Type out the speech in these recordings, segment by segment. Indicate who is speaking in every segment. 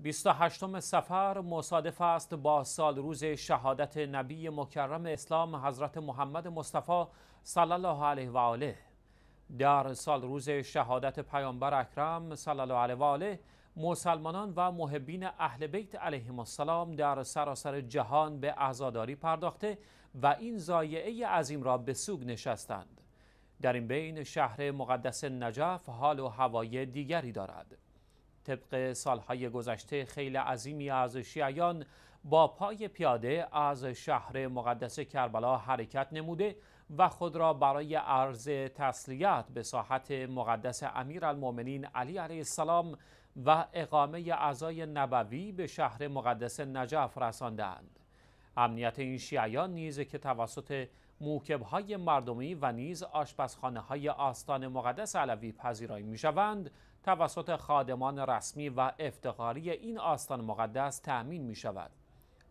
Speaker 1: 28 سفر مصادف است با سال روز شهادت نبی مکرم اسلام حضرت محمد مصطفی صلی الله علیه و آله در سال روز شهادت پیامبر اکرم صلی الله علیه و آله مسلمانان و محبین اهل بیت علیهم السلام در سراسر جهان به عزاداری پرداخته و این زایعه عظیم را به سوگ نشستند در این بین شهر مقدس نجف حال و هوای دیگری دارد طبق سالهای گذشته خیلی عظیمی از شیعیان با پای پیاده از شهر مقدس کربلا حرکت نموده و خود را برای عرض تسلیت به ساحت مقدس امیر علی علیه السلام و اقامه اعضای نبوی به شهر مقدس نجف رساندند. امنیت این شیعیان نیز که توسط موکبهای مردمی و نیز آشپزخانه های آستان مقدس علوی پذیرایی می شوند توسط خادمان رسمی و افتخاری این آستان مقدس تأمین می شود.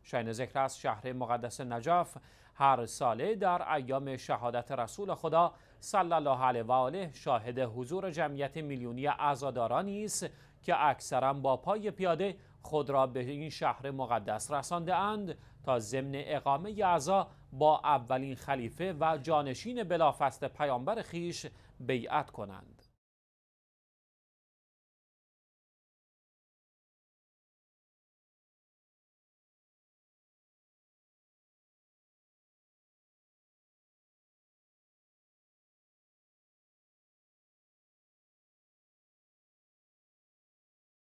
Speaker 1: شاین ذکر از شهر مقدس نجاف هر ساله در ایام شهادت رسول خدا صلی الله علیه و آله شاهد حضور جمعیت میلیونی عزاداران است که اکثرا با پای پیاده خود را به این شهر مقدس رسانده اند تا ضمن اقامه اعضا با اولین خلیفه و جانشین بلافست پیامبر خیش بیعت کنند